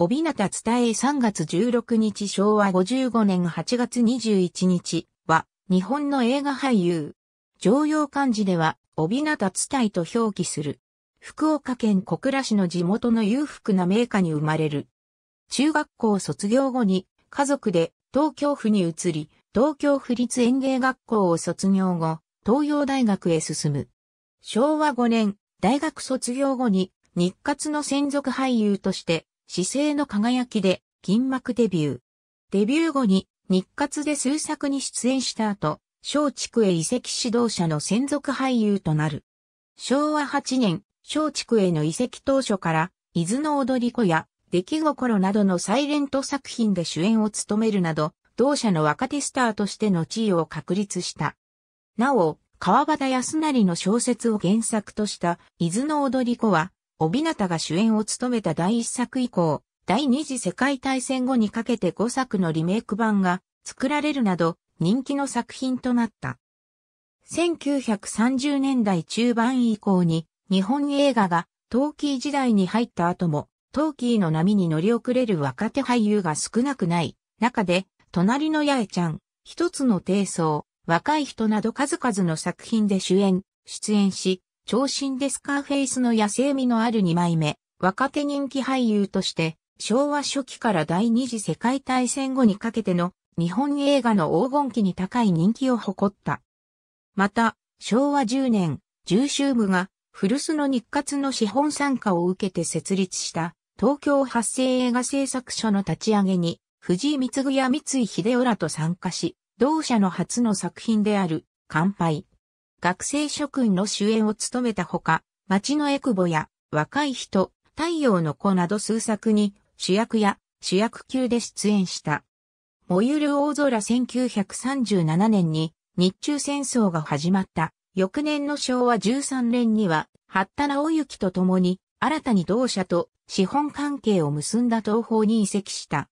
帯なた伝え3月16日昭和55年8月21日は、日本の映画俳優。常用漢字では、帯なた伝えと表記する。福岡県小倉市の地元の裕福な名家に生まれる。中学校卒業後に、家族で東京府に移り、東京府立園芸学校を卒業後、東洋大学へ進む。昭和5年、大学卒業後に、日活の専属俳優として、姿勢の輝きで銀幕デビュー。デビュー後に日活で数作に出演した後、松竹へ移籍指導者の専属俳優となる。昭和8年、松竹への移籍当初から、伊豆の踊り子や、出来心などのサイレント作品で主演を務めるなど、同社の若手スターとしての地位を確立した。なお、川端康成の小説を原作とした、伊豆の踊り子は、帯たが主演を務めた第一作以降、第二次世界大戦後にかけて5作のリメイク版が作られるなど人気の作品となった。1930年代中盤以降に日本映画がトーキー時代に入った後もトーキーの波に乗り遅れる若手俳優が少なくない中で隣の八重ちゃん、一つの低層、若い人など数々の作品で主演、出演し、長身でスカーフェイスの野生味のある2枚目、若手人気俳優として、昭和初期から第二次世界大戦後にかけての日本映画の黄金期に高い人気を誇った。また、昭和10年、重州部が古巣の日活の資本参加を受けて設立した東京発生映画制作所の立ち上げに藤井光具や三井秀夫らと参加し、同社の初の作品である乾杯、学生諸君の主演を務めたほか、街のエクボや若い人、太陽の子など数作に主役や主役級で出演した。燃ゆる大空1937年に日中戦争が始まった。翌年の昭和13年には、八田直行と共に新たに同社と資本関係を結んだ東方に移籍した。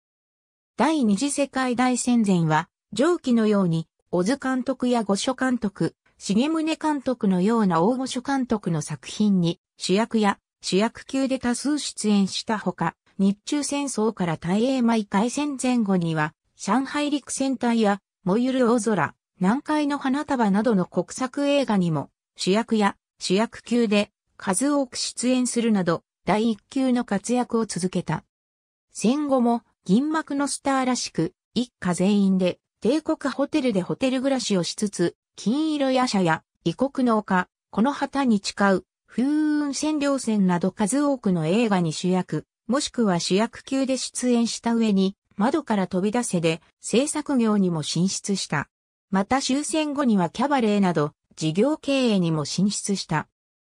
第二次世界大戦前は、上記のように、小津監督や五所監督、重宗監督のような大御所監督の作品に主役や主役級で多数出演したほか、日中戦争から大英毎回戦前後には、上海陸戦隊や、燃ゆる大空、南海の花束などの国策映画にも、主役や主役級で数多く出演するなど、第一級の活躍を続けた。戦後も銀幕のスターらしく、一家全員で帝国ホテルでホテル暮らしをしつつ、金色夜叉や異国の丘、この旗に誓う、風雲占領戦など数多くの映画に主役、もしくは主役級で出演した上に、窓から飛び出せで制作業にも進出した。また終戦後にはキャバレーなど事業経営にも進出した。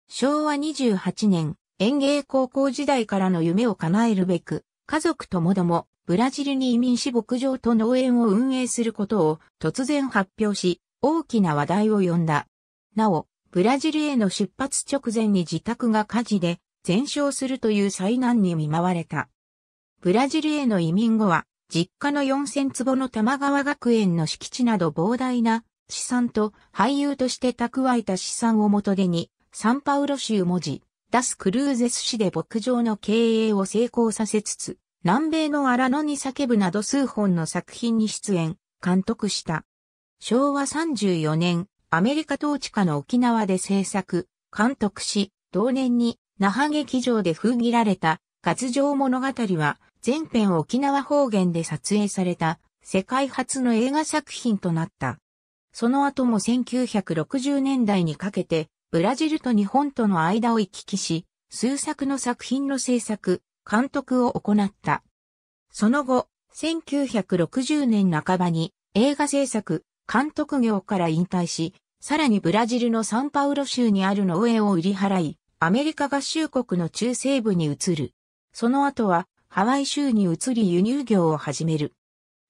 昭和28年、園芸高校時代からの夢を叶えるべく、家族ともども、ブラジルに移民し牧場と農園を運営することを突然発表し、大きな話題を呼んだ。なお、ブラジルへの出発直前に自宅が火事で全焼するという災難に見舞われた。ブラジルへの移民後は、実家の4000坪の玉川学園の敷地など膨大な資産と俳優として蓄えた資産を元手に、サンパウロ州文字、ダスクルーゼス市で牧場の経営を成功させつつ、南米の荒野に叫ぶなど数本の作品に出演、監督した。昭和34年、アメリカ統治下の沖縄で制作、監督し、同年に那覇劇場で封切られた活情物語は全編沖縄方言で撮影された世界初の映画作品となった。その後も1960年代にかけてブラジルと日本との間を行き来し、数作の作品の制作、監督を行った。その後、1960年半ばに映画制作、監督業から引退し、さらにブラジルのサンパウロ州にある農園を売り払い、アメリカ合衆国の中西部に移る。その後はハワイ州に移り輸入業を始める。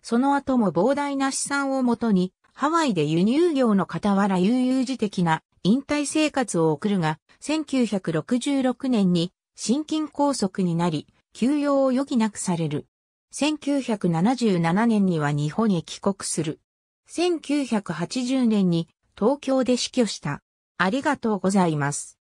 その後も膨大な資産をもとに、ハワイで輸入業の傍ら悠々自適な引退生活を送るが、1966年に心筋梗塞になり、休養を余儀なくされる。1977年には日本へ帰国する。1980年に東京で死去した。ありがとうございます。